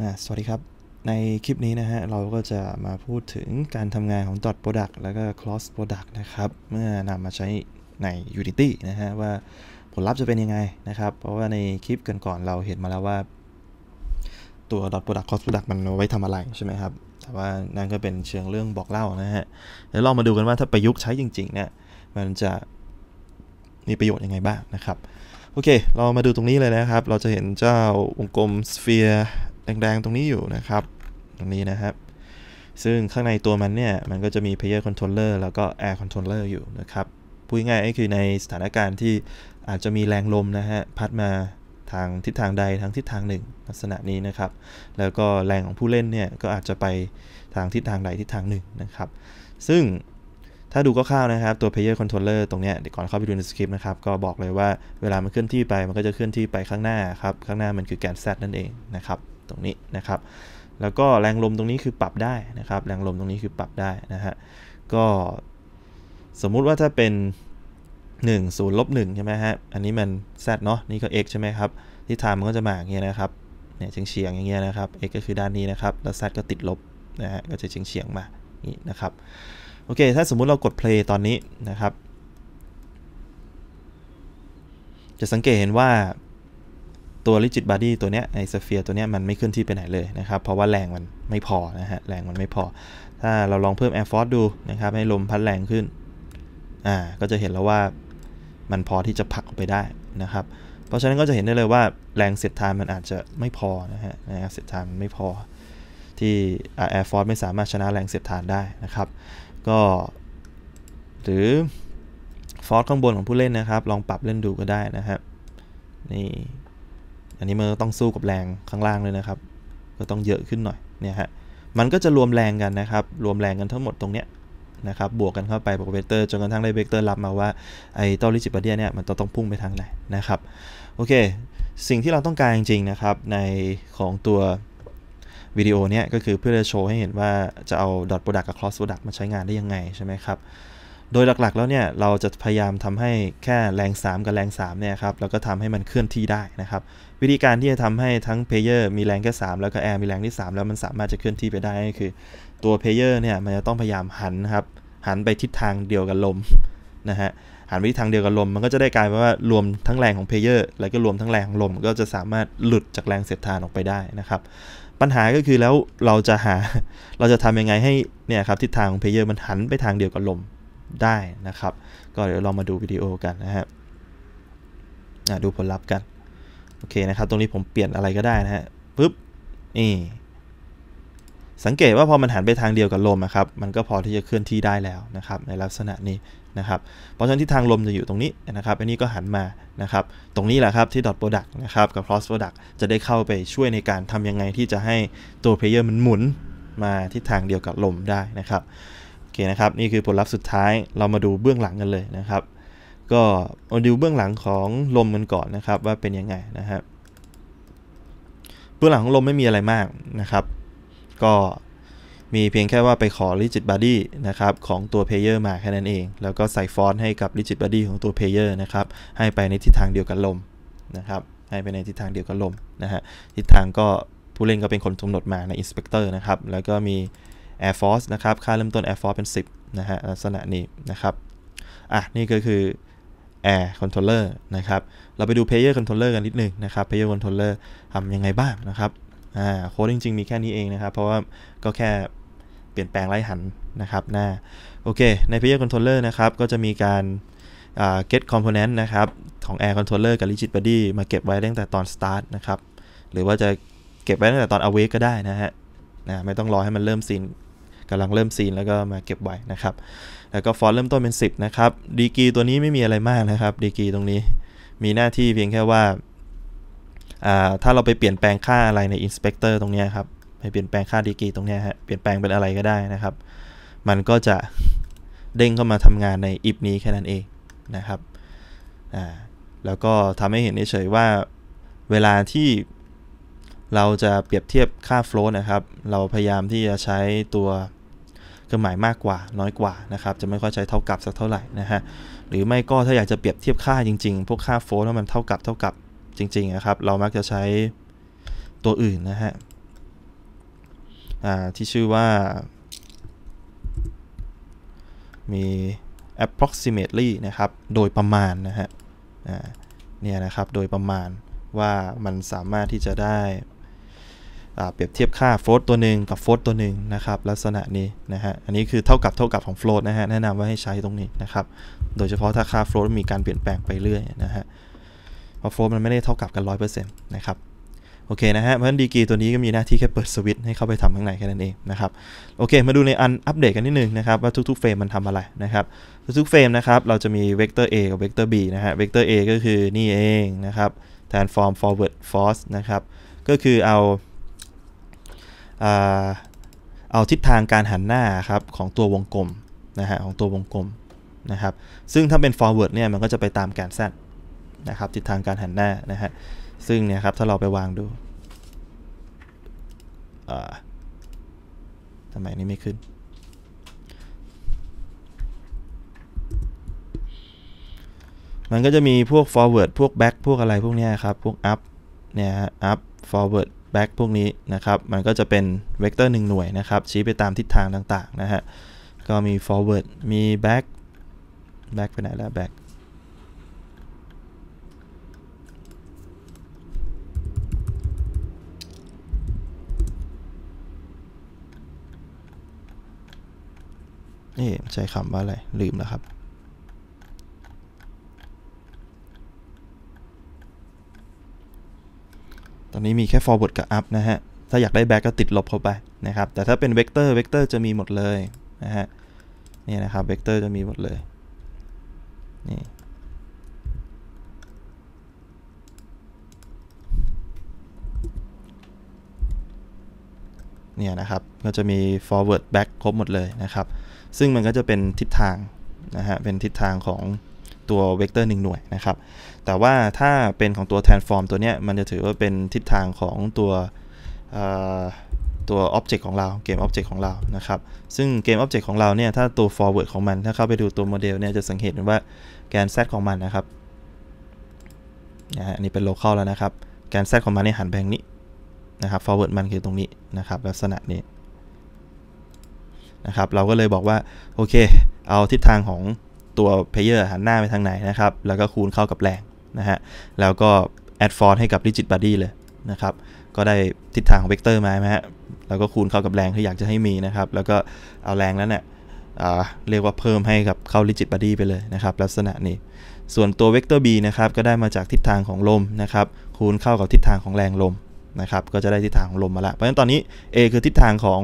นะสวัสดีครับในคลิปนี้นะฮะเราก็จะมาพูดถึงการทำงานของ dot product แล้วก็ cross product นะครับเมื่อนำมาใช้ใน Unity นะฮะว่าผลลัพธ์จะเป็นยังไงนะครับ เพราะว่าในคลิปก่อนๆเราเห็นมาแล้วว่าตัว dot product cross product มันไว้ทำอะไรใช่ไหมครับแต่ว่านั่นก็เป็นเชิงเรื่องบอกเล่านะฮะแลยวลองมาดูกันว่าถ้าประยุกต์ใช้จริงๆเนี่ยมันจะมีประโยชน์ยังไงบ้างนะครับโอเค เรามาดูตรงนี้เลยนะครับ เราจะเห็นเจ้าวงกลมสเฟียรแดงๆตรงนี้อยู่นะครับ ตรงนี้นะครับ ซึ่งข้างในตัวมันเนี่ย มันก็จะมี Player Controller แล้วก็ Air Controller อยู่นะครับ พูดง่ายๆคือในสถานการณ์ที่อาจจะมีแรงลมนะฮะพัดมาทางทิศทางใดทางทิศทางหนึ่งลักษณะนี้นะครับ แล้วก็แรงของผู้เล่นเนี่ย ก็อาจจะไปทางทิศทางใดทิศทางหนึ่งนะครับ ซึ่งถ้าดูก็ข้าวนะครับตัว player controller ตรงเนี้ยเดี๋ยวก่อนเข้าไปดูในสคริปต์นะครับก็บอกเลยว่าเวลามันเคลื่อนที่ไปมันก็จะเคลื่อนที่ไปข้างหน้าครับข้างหน้ามันคือแกน z นั่นเองนะครับตรงนี้นะครับ แล้วก็แรงลมตรงนี้คือปรับได้นะครับ แรงลมตรงนี้คือปรับได้นะฮะ ก็สมมุติว่าถ้าเป็น1 0ลบหใช่ไหมฮะ อันนี้มัน z เนาะ นี่ก็ x ใช่ไหมครับทิศทางมันก็จะมาอย่างเงี้ยนะครับ เนี่ยเฉียงเฉียงอย่างเงี้ยนะครับ x ก็คือด้านนี้นะครับ แล้ว z ก็ติดลบนะฮะ ก็จะเฉียงเฉียงมา นี่นะครับ โอเค ถ้าสมมุติเรากด play ตอนนี้นะครับ จะสังเกตเห็นว่าตัวลิจิตบอดี้ตัวเนี้ยไอสเฟียร์ตัวเนี้ยมันไม่ขึ้นที่ไปไหนเลยนะครับ เพราะว่าแรงมันไม่พอนะฮะแรงมันไม่พอถ้าเราลองเพิ่มแอร์ฟอร์สดูนะครับให้ลมพัดแรงขึ้นอ่าก็จะเห็นแล้วว่ามันพอที่จะผลักออกไปได้นะครับเพราะฉะนั้นก็จะเห็นได้เลยว่าแรงเสียดทานมันอาจจะไม่พอนะฮะแรงเสียดทานมันไม่พอที่แอร์ฟอร์สไม่สามารถชนะแรงเสียดทานได้นะครับ ก็หรือฟอร์สข้างบนของผู้เล่นนะครับ ลองปรับเล่นดูก็ได้นะครับนี่อันนี้มันต้องสู้กับแรงข้างล่างเลยนะครับ ก็ต้องเยอะขึ้นหน่อย เนี่ยฮะ มันก็จะรวมแรงกันนะครับ รวมแรงกันทั้งหมดตรงเนี้ยนะครับ บวกกันเข้าไปบวกเวกเตอร์ จนกระทั่งได้เวกเตอร์รับมาว่าไอ้ตัวริจิปเดียเนี่ยมันต้องพุ่งไปทางไหนนะครับ โอเค สิ่งที่เราต้องการจริงๆนะครับ ในของตัววิดีโอเนี้ยก็คือเพื่อจะโชว์ให้เห็นว่าจะเอาดอทโปรดักต์กับคลอสโปรดักต์มาใช้งานได้ยังไงใช่ไหมครับโดยหลักๆแล้วเนี่ยเราจะพยายามทำให้แค่แรง 3 กับแรง3เนี่ยครับแล้วก็ทำให้มันเคลื่อนที่ได้นะครับวิธีการที่จะทำให้ทั้งเพลเยอร์มีแรงแค่3แล้วก็แอร์มีแรงที่ 3 แล้วมันสามารถจะเคลื่อนที่ไปได้ก็คือตัวเพลเยอร์เนี่ยมันจะต้องพยายามหันครับหันไปทิศทางเดียวกับลมนะฮะหันไปทิศทางเดียวกับลมมันก็จะได้กลายเป็นว่ารวมทั้งแรงของเพลเยอร์แล้วก็รวมทั้งแรงของลม ก็จะสามารถหลุดจากแรงเสียดทานออกไปได้นะครับปัญหาก็คือแล้วเราจะหาเราจะทำยังไงให้เนี่ยครับทิศทางของเพลเยอร์มันหันไปทางเดียวกับลมได้นะครับ ก็เดี๋ยวเรามาดูวิดีโอกันนะฮะดูผลลัพธ์กันโอเคนะครับ ตรงนี้ผมเปลี่ยนอะไรก็ได้นะฮะปึ๊บนี่สังเกตว่าพอมันหันไปทางเดียวกับลมนะครับ มันก็พอที่จะเคลื่อนที่ได้แล้วนะครับ ในลักษณะนี้นะครับเพราะฉะนั้นที่ทางลมจะอยู่ตรงนี้นะครับ อันนี้ก็หันมานะครับ ตรงนี้แหละครับที่ดอทโปรดักต์นะครับกับคลอสโปรดักต์จะได้เข้าไปช่วยในการทำยังไงที่จะให้ตัวเพลเยอร์มันหมุนมาทิศทางเดียวกับลมได้นะครับเคนะครับนี่คือผลลัพธ์สุดท้ายเรามาดูเบื้องหลังกันเลยนะครับ ก็มาดูเบื้องหลังของลมกันก่อนนะครับ ว่าเป็นยังไงนะครับเบื้องหลังของลมไม่มีอะไรมากนะครับ ก็มีเพียงแค่ว่าไปขอ Rigid Body นะครับของตัว Player มาแค่นั้นเอง แล้วก็ใส่ฟอนต์ให้กับ Rigid Body ของตัว Player นะครับให้ไปในทิศทางเดียวกันลมนะครับให้ไปในทิศทางเดียวกันลมนะฮะทิศทางก็ผู้เล่นก็เป็นคนกำหนดมาใน Inspector นะครับแล้วก็มี Air Force นะครับค่าเริ่มต้น Air Force เป็น 10นะฮะลักษณะนี้นะครับอ่ะนี่ก็คือ Air Controller นะครับเราไปดู Player Controller กันนิดนึงนะครับ Player Controller ทำยังไงบ้างนะครับอ่าโค้ดจริงๆมีแค่นี้เองนะครับเพราะว่าก็แค่เปลี่ยนแปลงไล่หันนะครับหน้าโอเค ใน Player Controller นะครับก็จะมีการอ get component นะครับของ Air Controller กับ Rigid Body มาเก็บไว้ตั้งแต่ตอน start นะครับหรือว่าจะเก็บไว้ตั้งแต่ตอน awake ก็ได้นะฮะนะไม่ต้องรอให้มันเริ่มซีนกำลังเริ่มซีนแล้วก็มาเก็บไว้นะครับ แล้วก็ฟอนต์เริ่มต้นเป็น10นะครับ ดีกีตัวนี้ไม่มีอะไรมากนะครับ ดีกีตรงนี้ มีหน้าที่เพียงแค่ว่า ถ้าเราไปเปลี่ยนแปลงค่าอะไรในอินสเปกเตอร์ตรงนี้ครับ ไปเปลี่ยนแปลงค่าดีกีตรงนี้ฮะ เปลี่ยนแปลงเป็นอะไรก็ได้นะครับ มันก็จะเด้งเข้ามาทำงานในอิฟนี้แค่นั้นเองนะครับอ่าแล้วก็ทำให้เห็นเฉยว่าเวลาที่เราจะเปรียบเทียบค่าโฟล a ์นะครับ เราพยายามที่จะใช้ตัวเครื่องหมายมากกว่าน้อยกว่านะครับจะไม่ค่อยใช้เท่ากับสักเท่าไหร่นะฮะ หรือไม่ก็ถ้าอยากจะเปรียบเทียบค่าจริง ๆ พวกค่าโฟล์ว่ามันเท่ากับเท่ากับจริงๆนะครับเรามักจะใช้ตัวอื่นนะฮะที่ชื่อว่ามี approximately นะครับโดยประมาณนะฮะเนี่ยนะครับโดยประมาณว่ามันสามารถที่จะได้เปรียบเทียบค่าโฟลตตัวหนึ่งกับโฟลตตัวหนึ่งนะครับ ลักษณะนี้นะฮะ อันนี้คือเท่ากับเท่ากับของโฟลตนะฮะ แนะนำว่าให้ใช้ตรงนี้นะครับ โดยเฉพาะถ้าค่าโฟลตมีการเปลี่ยนแปลงไปเรื่อยนะฮะเพราะโฟลตมันไม่ได้เท่ากับกัน 100%นะครับ โอเคนะฮะเพราะฉะนั้นดีกีตัวนี้ก็มีหน้าที่แค่เปิดสวิตช์ให้เข้าไปทำข้างในแค่นั้นเองนะครับโอเคมาดูในอันอัปเดตกันนิดนึงนะครับว่าทุกๆเฟรมมันทำอะไรนะครับทุกๆเฟรมนะครับเราจะมีเวกเตอร์ A กับเวกเตอร์ B นะฮะเวกเตอร์ A ก็คือนี่เองนะครับ transform forward force นะครับก็คือเอาเอาทิศทางการหันหน้า ครับ ของตัววงกลมนะฮะของตัววงกลมนะครับ ซึ่งถ้าเป็น forward เนี่ยมันก็จะไปตามแกน z นะ ครับทิศทางการหันหน้า นะฮะซึ่งเนี่ยครับ ถ้าเราไปวางดูทำไมนี่ไม่ขึ้น มันก็จะมีพวก forward พวก back พวกอะไรพวกนี้ครับพวก up เนี่ยฮะ up forward back พวก นี้นะครับมันก็จะเป็นเวกเตอร์หนึ่งหน่วยนะครับ ชี้ไปตามทิศทางต่าง ๆ นะฮะ ก็มี forward มี back back ไปไหนแล้ว back นี่ใช้คำว่าอะไร ลืมแล้วครับอนนี้มีแค่ forward กับ up นะฮะ ถ้าอยากได้ back ก็ติดลบเข้าไป นะครับ แต่ถ้าเป็น vector vector จะมีหมดเลยนะฮะนี่นะครับ vector จะมีหมดเลยนี่เนี่ยนะครับ ก็จะมี forward back ครบหมดเลยนะครับ ซึ่งมันก็จะเป็นทิศทางนะฮะ เป็นทิศทางของตัวเวกเตอร์หนึ่งหน่วยนะครับ แต่ว่าถ้าเป็นของตัว transform ตัวเนี้ยมันจะถือว่าเป็นทิศทางของตัวตัว object ของเรา เกม object ของเรานะครับ ซึ่งเกม object ของเราเนี่ยถ้าตัว forward ของมันถ้าเข้าไปดูตัวโมเดลเนี่ยจะสังเกตเห็นว่าแกน z ของมันนะครับนะฮะนี่เป็น local แล้วนะครับ แกน z ของมันเนี่ยหันแบงนี้นะครับ forward มันคือตรงนี้นะครับ ลักษณะนี้นะครับเราก็เลยบอกว่าโอเค เอาทิศทางของตัวเพเยอร์หันหน้าไปทางไหนนะครับแล้วก็คูณเข้ากับแรงนะฮะแล้วก็แอดฟอนให้กับดิจิตบอดี้เลยนะครับ ก็ได้ทิศทางของเวกเตอร์มาฮะแล้วก็คูณเข้ากับแรงที่อยากจะให้มีนะครับแล้วก็เอาแรงนั้นเนี่ยเรียกว่าเพิ่มให้กับเข้าลิจิตบอดี้ไปเลยนะครับลักษณะนี้ ส่วนตัวเวกเตอร์ b นะครับก็ได้มาจากทิศทางของลมนะครับคูณเข้ากับทิศทางของแรงลมนะครับก็จะได้ทิศทางของลมมาละเพราะฉะนั้นตอนนี้ a คือทิศทางของ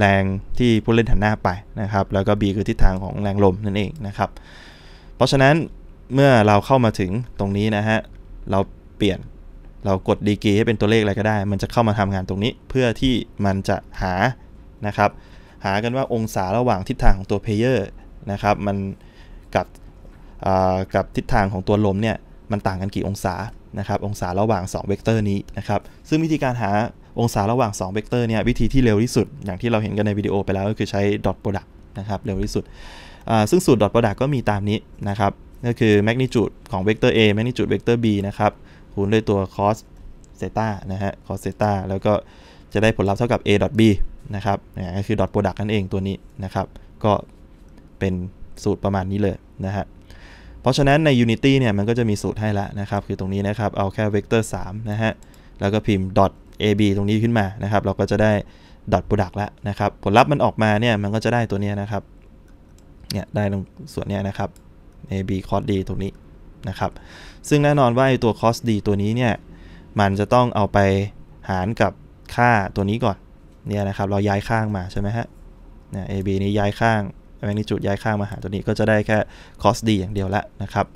แรงที่ผู้เล่นหันหน้าไปนะครับแล้วก็ B คือทิศทางของแรงลมนั่นเองนะครับเพราะฉะนั้นเมื่อเราเข้ามาถึงตรงนี้นะฮะเราเปลี่ยนเรากดดีกีให้เป็นตัวเลขอะไรก็ได้ มันจะเข้ามาทำงานตรงนี้ เพื่อที่มันจะหานะครับหากันว่าองศาระหว่างทิศทางของตัวเพลเยอร์นะครับมันกับกับทิศทางของตัวลมเนี่ยมันต่างกันกี่องศานะครับ องศาระหว่าง 2เวกเตอร์นี้นะครับซึ่งวิธีการหาองศาระหว่าง 2 เวกเตอร์เนี่ยวิธีที่เร็วที่สุดอย่างที่เราเห็นกันในวิดีโอไปแล้วก็คือใช้ดอทโปรดักต์นะครับเร็วที่สุด ซึ่งสูตรดอทโปรดักต์ก็มีตามนี้นะครับก็คือแมกนิจูดของเวกเตอร์ a แมกนิจูดเวกเตอร์ b นะครับคูณด้วยตัว cos เซต้านะฮะ cos เซต้าแล้วก็จะได้ผลลัพธ์เท่ากับ a dot b นะครับนี่ก็คือ dot product นั่นเองตัวนี้นะครับก็เป็นสูตรประมาณนี้เลยนะฮะเพราะฉะนั้นใน unity เนี่ยมันก็จะมีสูตรให้แล้วนะครับคือตรงนี้นะครับเอาแค่เวกเตอร์3นะฮะแล้วก็พิมพ์ dot AB ตรงนี้ขึ้นมา นะครับ เราก็จะได้ดอทผ r o d u c แล้วนะครับ ผลลัพธ์มันออกมา เนี่ย มันก็จะได้ตัวนี้นะครับ เนี่ย ได้ตรงส่วนนี้นะครับ AB cost D ตรงนี้ นะครับ ซึ่งแน่นอนว่าตัว cost D ตัวนี้ เนี่ย มันจะต้องเอาไปหารกับค่าตัวนี้ก่อน เนี่ยนะครับ เราย้ายข้างมาใช่ไหมฮะ เนี่ย AB นี้ย้ายข้างแมกนิจูดย้ายข้างมาหา ตัวนี้ก็จะได้แค่ cost D อย่างเดียวละนะครับ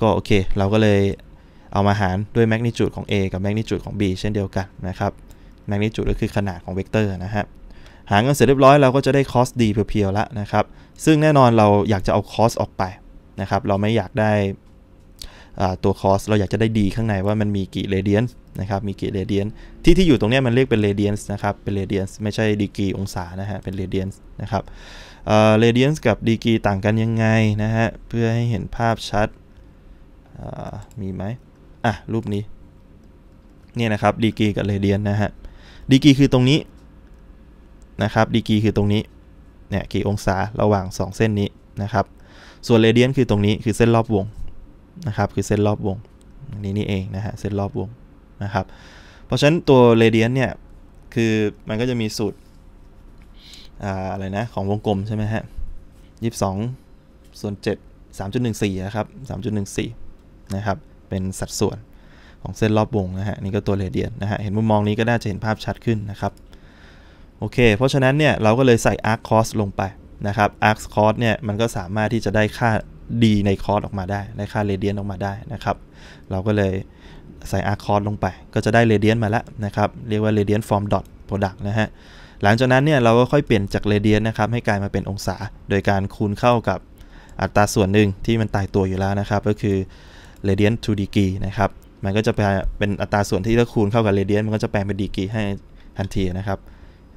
ก็โอเค เราก็เลยเอามาหารด้วยแมกนิจูดของ A กับแมกนิจูดของ B เช่นเดียวกันนะครับแมกนิจูดก็คือขนาดของเวกเตอร์นะฮะหารกันเสร็จเรียบร้อย เราก็จะได้คอส d เพียวๆละนะครับซึ่งแน่นอนเราอยากจะเอาคอสออกไปนะครับเราไม่อยากได้ตัวคอสเราอยากจะได้ดีข้างในว่ามันมีกี่เรเดียนนะครับมีกี่เรเดียนที่ที่อยู่ตรงนี้มันเรียกเป็นเรเดียนนะครับเป็นเรเดียนไม่ใช่ดีกรีองศานะฮะเป็นเรเดียนนะครับเรเดียนกับดีกรีต่างกันยังไงนะฮะเพื่อให้เห็นภาพชัดมีไหมอ่ะรูปนี้เนี่ยนะครับดีกีกับเรเดียนนะฮะดีกีคือตรงนี้นะครับดีกีคือตรงนี้เนี่ยกี่องศาระหว่าง 2 เส้นนี้นะครับ ส่วนเรเดียนคือตรงนี้คือเส้น รอบวงนะครับ คือเส้นรอบวงนี้นี่เองนะฮะเส้น รอบวงนะครับ เพราะฉะนั้นตัวเรเดียนเนี่ยคือมันก็จะมีสูตรอะไรนะของวงกลมใช่ไหมฮะยี่สิบสองส่วนเจ็ดสามจุดหนึ่งสี่นะครับสามจุดหนึ่งสี่นะครับเป็นสัดส่วนของเส้นรอบวงนะฮะนี่ก็ตัวเรเดียนนะฮะเห็นมุมมองนี้ก็น่าจะเห็นภาพชัดขึ้นนะครับโอเคเพราะฉะนั้นเนี่ยเราก็เลยใส่ arc cost ลงไปนะครับ arc cost เนี่ยมันก็สามารถที่จะได้ค่าดีในคอ s สออกมาได้ได้ค่าเรเดียนออกมาได้นะครับ เราก็เลยใส่อาร์คอสลงไปก็จะได้เรเดียนมาแล้วนะครับเรียกว่าเรเดียนฟอร์มดอทโปรดักต์นะฮะหลังจากนั้นเนี่ยเราก็ค่อยเปลี่ยนจากเรเดียนนะครับให้กลายมาเป็นองศา โดยการคูณเข้ากับอัตราส่วนหนึ่งที่มันตายตัวอยู่แล้วนะครับ ก็คือเรเดียนทูดีกีนะครับ มันก็จะเป็นอัตราส่วนที่ถ้าคูณเข้ากับเรเดียนมันก็จะแปลงเป็นดีกีให้ทันทีนะครับ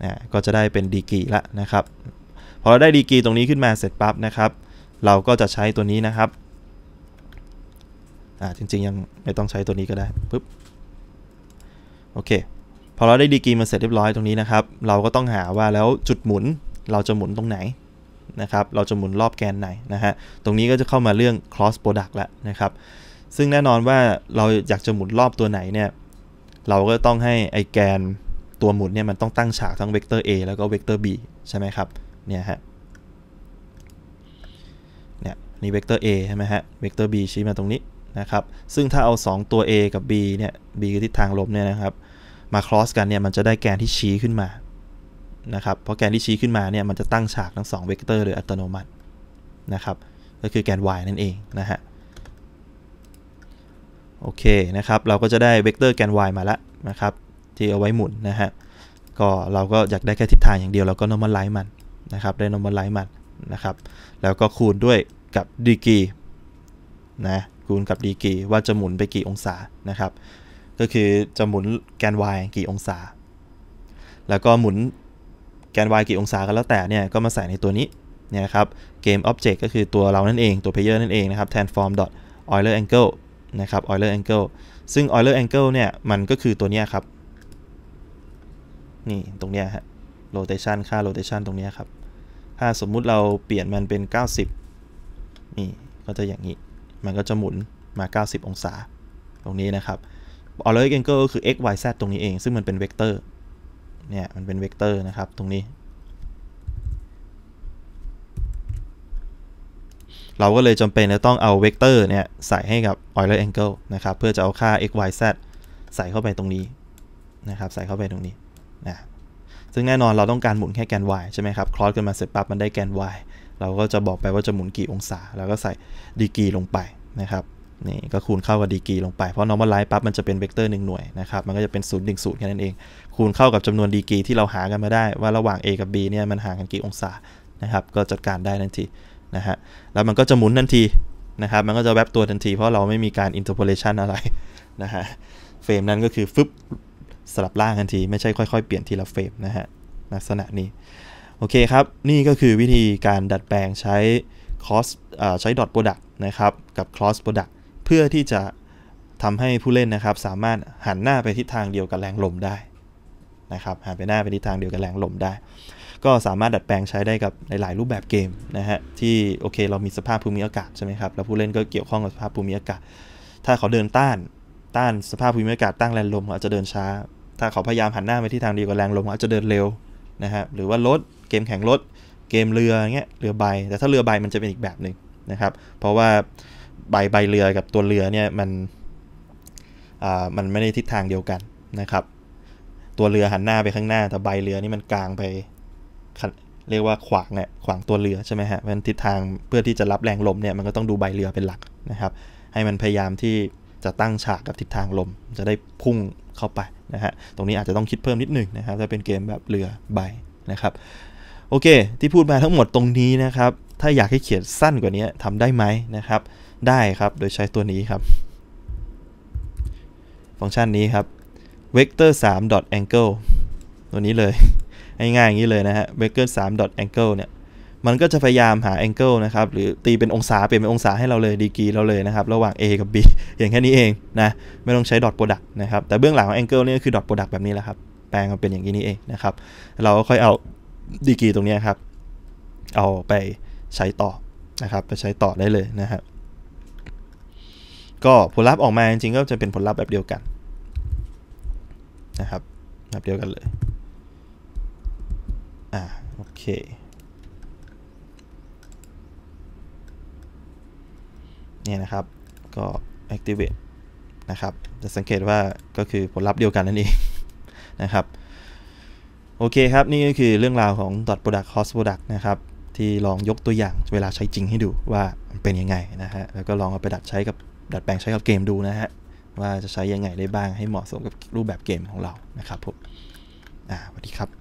นะก็จะได้เป็นดีกีละนะครับ พอเราได้ดีกีตรงนี้ขึ้นมาเสร็จปั๊บ นะครับ เราก็จะใช้ตัวนี้นะครับ อ่าจริงๆยังไม่ต้องใช้ตัวนี้ก็ได้ ปึ๊บ โอเค พอเราได้ดีกีมาเสร็จเรียบร้อยตรงนี้นะครับ เราก็ต้องหาว่าแล้วจุดหมุนเราจะหมุนตรงไหนนะครับ เราจะหมุนรอบแกนไหนนะฮะ ตรงนี้ก็จะเข้ามาเรื่อง cross product ละนะครับ ซึ่งแน่นอนว่าเราอยากจะหมุนรอบตัวไหนเนี่ย เราก็ต้องให้ไอแกนตัวหมุนเนี่ยมันต้องตั้งฉากทั้งเวกเตอร์ A แล้วก็เวกเตอร์ B ใช่ไหมครับ เนี่ยฮะ เนี่ยนี่เวกเตอร์ A ใช่ไหมฮะ เวกเตอร์ B ชี้มาตรงนี้นะครับ ซึ่งถ้าเอา 2 ตัว A กับ B เนี่ย B คือทิศทางลมเนี่ยนะครับ มา cross กันเนี่ยมันจะได้แกนที่ชี้ขึ้นมานะครับเพราะแกนที่ชี้ขึ้นมาเนี่ยมันจะตั้งฉากทั้ง2เวกเตอร์โดยอัตโนมัตินะครับก็คือแกน y นั่นเองนะฮะโอเคนะครับเราก็จะได้เวกเตอร์แกน y มาแล้วนะครับที่เอาไว้หมุนนะฮะก็เราก็อยากได้แค่ทิศทางอย่างเดียวเราก็น o มอลไล z ์มันนะครับได้น o มอลไล z ์มันนะครับ แล้วก็คูณด้วยกับดีกรีนะคูณกับดีกรีว่าจะหมุนไปกี่องศานะครับก็คือจะหมุนแกน y กี่องศา แล้วก็หมุนแกน y กี่องศาก็ แล้วแต่ เนี่ยก็ มาใส่ในตัวนี้ เนี่ย ครับ game object ก็คือตัวเรานั่นเองตัว player นั่นเองนะครับ transform dot euler angle นะครับ euler angle ซึ่ง euler angle เนี่ยมันก็คือตัวนี้ครับนี่ตรงเนี้ยฮะ rotation ค่า rotation ตรงเนี้ยครับถ้าสมมุติเราเปลี่ยนมันเป็น 90นี่ก็จะอย่างนี้ มันก็จะหมุนมา 90 องศาตรงนี้นะครับ euler angle ก็คือ x y z ตรงนี้เอง ซึ่งมันเป็นเวกเตอร์เนี่ยมันเป็นเวกเตอร์นะครับตรงนี้ เราก็เลยจำเป็นจะต้องเอาเวกเตอร์เนี่ยใส่ให้กับ Euler angle นะครับ เพื่อจะเอาค่า x y z ใส่เข้าไปตรงนี้นะครับใส่เข้าไปตรงนี้ นะซึ่งแน่นอนเราต้องการหมุนแค่แกน y ใช่ไหมครับคลอสกันมาเสร็จปั๊บมันได้แกน y เราก็จะบอกไปว่าจะหมุนกี่องศา แล้วก็ใส่ดีกรีลงไปนะครับนี่ ก็คูณเข้ากับดีกรีลงไปเพราะ normalize ปั๊บมันจะเป็นเวกเตอร์หนึ่งหน่วยนะครับ มันก็จะเป็น0ย์แค่นั้นเอง คูณเข้ากับจำนวนดีกรีที่เราหากันมาได้ว่าระหว่าง a กับ b เนี่ยมันห่างกันกี่องศานะครับก็จัดการได้ทันทีนะฮะแล้วมันก็จะหมุนทันทีนะครับมันก็จะแวบตัวทันทีเพราะเราไม่มีการ interpolation อะไรนะฮะเฟรมนั้นก็คือฟึบสลับล่างทันทีไม่ใช่ค่อยๆเปลี่ยนทีละเฟรมนะฮะลักษณะนี้โอเคครับนี่ก็คือวิธีการดัดแปลงใช้ cross ใช้ dot product นะครับกับ cross product เพื่อที่จะทำให้ผู้เล่นนะครับสามารถหันหน้าไปทิศทางเดียวกับแรงลมได้นะครับหันไปหน้าไปทิศทางเดียวกับแรงลมได้ ก็สามารถดัดแปลงใช้ได้กับหลายๆรูปแบบเกมนะฮะที่โอเคเรามีสภาพภูมิอากาศใช่ไหมครับแล้วผู้เล่นก็เกี่ยวข้องกับสภาพภูมิอากาศ ถ้าเขาเดินต้านต้านสภาพภูมิอากาศต้านแรงลมอาจจะเดินช้า ถ้าเขาพยายามหันหน้าไปที่ทางเดียวกับแรงลมอาจจะเดินเร็วนะฮะหรือว่ารถเกมแข่งรถ เกมเรือเงี้ยเรือใบแต่ถ้าเรือใบมันจะเป็นอีกแบบหนึ่งนะครับเพราะว่าใบใบเรือกับตัวเรือเนี่ยมันมันไม่ได้ทิศทางเดียวกันนะครับ ตัวเรือหันหน้าไปข้างหน้าแต่ใบเรือนี่มันกลางไปเรียกว่าขวางเนี่ยขวางตัวเรือใช่ไหมฮะมันทิศทางเพื่อที่จะรับแรงลมเนี่ยมันก็ต้องดูใบเรือเป็นหลักนะครับ ให้มันพยายามที่จะตั้งฉากกับทิศทางลมจะได้พุ่งเข้าไปนะฮะตรงนี้อาจจะต้องคิดเพิ่มนิดหนึ่งนะครับถ้าเป็นเกมแบบเรือใบนะครับ โอเคที่พูดมาทั้งหมดตรงนี้นะครับ ถ้าอยากให้เขียนสั้นกว่านี้ทำได้ไหมนะครับได้ครับโดยใช้ตัวนี้ครับ ฟังก์ชันนี้ครับ vector 3 dot angle ตัวนี้เลย ง่ายๆอย่างนี้เลยนะฮะ vector 3 dot angle เนี่ย มันก็จะพยายามหา angle นะครับ หรือตีเป็นองศา เปลี่ยนเป็นองศาให้เราเลยดีกรีเราเลยนะครับ ระหว่าง A กับ B อย่างแค่นี้เองนะ ไม่ต้องใช้ dot product นะครับ แต่เบื้องหลังของ angle นี่ก็คือ dot product แบบนี้แหละครับ แปลงมาเป็นอย่างนี้เองนะครับ เราก็ค่อยเอาดีกรีตรงนี้ครับ เอาไปใช้ต่อนะครับไปใช้ต่อได้เลยนะครับก็ผลลัพธ์ออกมาจริงๆก็จะเป็นผลลัพธ์แบบเดียวกัน นะครับแบบเดียวกันเลยอ่าโอเคเนี่ยนะครับก็ activate นะครับจะสังเกตว่าก็คือผลลัพธ์เดียวกันนั่นเองนะครับโอเคครับ นี่ก็คือเรื่องราวของ dot product cost product นะครับ ที่ลองยกตัวอย่างเวลาใช้จริงให้ดูว่ามันเป็นยังไงนะฮะแล้วก็ลองเอาไปดัดใช้กับดัดแปลงใช้กับเกมดูนะฮะ ว่าจะใช้ยังไงได้บ้างให้เหมาะสมกับรูปแบบเกมของเรานะครับผมอ่าสวัสดีครับ